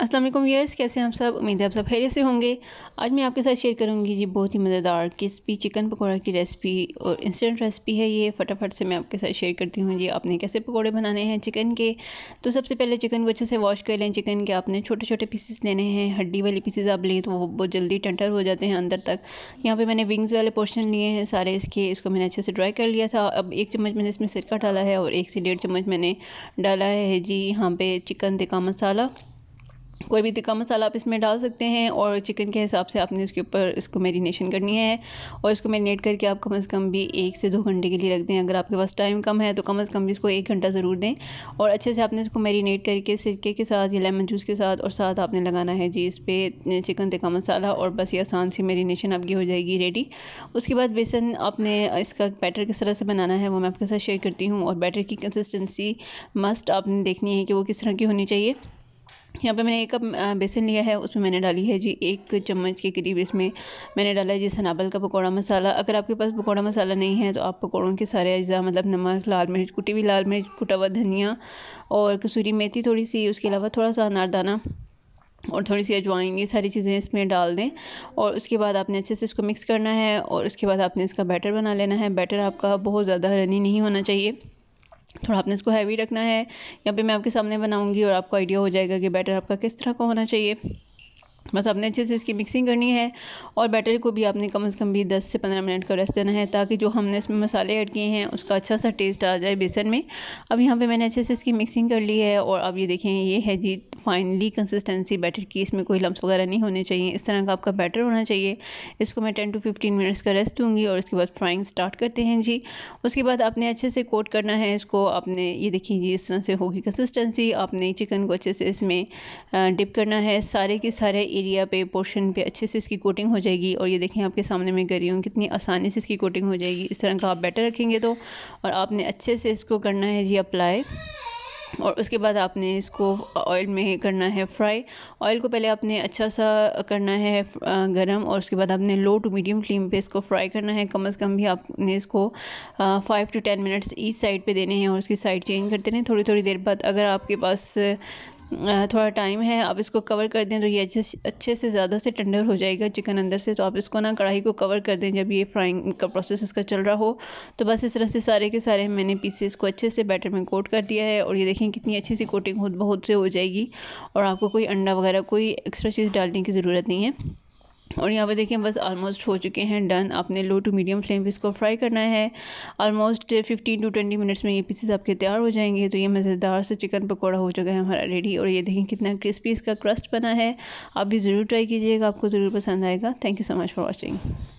अस्सलाम वालेकुम कैसे हैं आप सब उम्मीद है आप सब खैरियत से होंगे आज मैं आपके साथ शेयर करूंगी जी बहुत ही मज़ेदार क्रिस्पी चिकन पकौड़ा की रेसिपी और इंस्टेंट रेसिपी है ये फटाफट से मैं आपके साथ शेयर करती हूँ जी आपने कैसे पकौड़े बनाने हैं चिकन के तो सबसे पहले चिकन को अच्छे से वॉश कर लें चिकन के आपने छोटे छोटे पीसेस लेने हैं हड्डी वाले पीसेज़ आप लें तो वो बहुत जल्दी टंटर हो जाते हैं अंदर तक यहाँ पर मैंने विंग्स वाले पोर्शन लिए हैं सारे इसके इसको मैंने अच्छे से ड्राई कर लिया था अब एक चम्मच मैंने इसमें सिरका डाला है और एक से डेढ़ चम्मच मैंने डाला है जी यहाँ पर चिकन तिका मसाला कोई भी तिक्का मसाला आप इसमें डाल सकते हैं और चिकन के हिसाब से आपने इसके ऊपर इसको मेरीनेशन करनी है और इसको मैरिनेट करके आप कम से कम भी एक से दो घंटे के लिए रख दें अगर आपके पास टाइम कम है तो कम से कम भी इसको एक घंटा ज़रूर दें और अच्छे से आपने इसको मैरिनेट करके सिरके के साथ या लेमन जूस के साथ और साथ आपने लगाना है जी इस पर चिकन तिक्का मसाला और बस ये आसान सी मेरीनेशन आपकी हो जाएगी रेडी उसके बाद बेसन आपने इसका बैटर किस तरह से बनाना है वो मैं आपके साथ शेयर करती हूँ और बैटर की कंसिस्टेंसी मस्ट आपने देखनी है कि वो किस तरह की होनी चाहिए यहाँ पे मैंने एक कप बेसन लिया है उसमें मैंने डाली है जी एक चम्मच के करीब इसमें मैंने डाला है जी सनाबल का पकौड़ा मसाला अगर आपके पास पकौड़ा मसाला नहीं है तो आप पकौड़ों के सारे अज्जा मतलब नमक लाल मिर्च कुटी हुई लाल मिर्च कुटा हुआ धनिया और कसूरी मेथी थोड़ी सी उसके अलावा थोड़ा सा अनारदाना और थोड़ी सी अजवाइन ये सारी चीज़ें इसमें डाल दें और उसके बाद आपने अच्छे से इसको मिक्स करना है और उसके बाद आपने इसका बैटर बना लेना है बैटर आपका बहुत ज़्यादा रनी नहीं होना चाहिए थोड़ा आपने इसको हैवी रखना है या फिर मैं आपके सामने बनाऊंगी और आपको आइडिया हो जाएगा कि बैटर आपका किस तरह का होना चाहिए बस आपने अच्छे से इसकी मिक्सिंग करनी है और बैटर को भी आपने कम से कम भी 10 से 15 मिनट का रेस्ट देना है ताकि जो हमने इसमें मसाले ऐड किए हैं उसका अच्छा सा टेस्ट आ जाए बेसन में अब यहाँ पे मैंने अच्छे से इसकी मिक्सिंग कर ली है और अब ये देखें ये है जी फाइनली कंसिस्टेंसी बैटर की इसमें कोई लम्स वगैरह नहीं होने चाहिए इस तरह का आपका बैटर होना चाहिए इसको मैं टेन टू फिफ्टीन मिनट्स का रेस्ट दूँगी और उसके बाद फ्राइंग स्टार्ट करते हैं जी उसके बाद आपने अच्छे से कोट करना है इसको आपने ये देखें जी इस तरह से होगी कंसिस्टेंसी आपने चिकन को अच्छे से इसमें डिप करना है सारे के सारे एरिया पे पोर्शन पे अच्छे से इसकी कोटिंग हो जाएगी और ये देखें आपके सामने मैं कर रही हूँ कितनी आसानी से इसकी कोटिंग हो जाएगी इस तरह का आप बेटर रखेंगे तो और आपने अच्छे से इसको करना है जी अप्लाई और उसके बाद आपने इसको ऑयल में करना है फ्राई ऑयल को पहले आपने अच्छा सा करना है गरम और उसके बाद आपने लो टू मीडियम फ्लेम पे इसको फ्राई करना है कम से कम भी आपने इसको five to ten minutes each side पे देने हैं और उसकी साइड चेंज करते रहें थोड़ी थोड़ी देर बाद अगर आपके पास थोड़ा टाइम है आप इसको कवर कर दें तो ये अच्छे से अच्छे से ज़्यादा से टेंडर हो जाएगा चिकन अंदर से तो आप इसको ना कढ़ाई को कवर कर दें जब ये फ्राइंग का प्रोसेस इसका चल रहा हो तो बस इस तरह से सारे के सारे मैंने पीसेस को अच्छे से बैटर में कोट कर दिया है और ये देखें कितनी अच्छी सी कोटिंग बहुत से हो जाएगी और आपको कोई अंडा वगैरह कोई एक्स्ट्रा चीज़ डालने की ज़रूरत नहीं है और यहाँ पे देखिए बस ऑलमोस्ट हो चुके हैं डन आपने लो टू मीडियम फ्लेम पे इसको फ्राई करना है ऑलमोस्ट 15 टू 20 मिनट्स में ये पीसेस आपके तैयार हो जाएंगे तो ये मज़ेदार से चिकन पकौड़ा हो चुका है हमारा रेडी और ये देखें कितना क्रिस्पी इसका क्रस्ट बना है आप भी ज़रूर ट्राई कीजिएगा आपको ज़रूर पसंद आएगा thank you so much for watching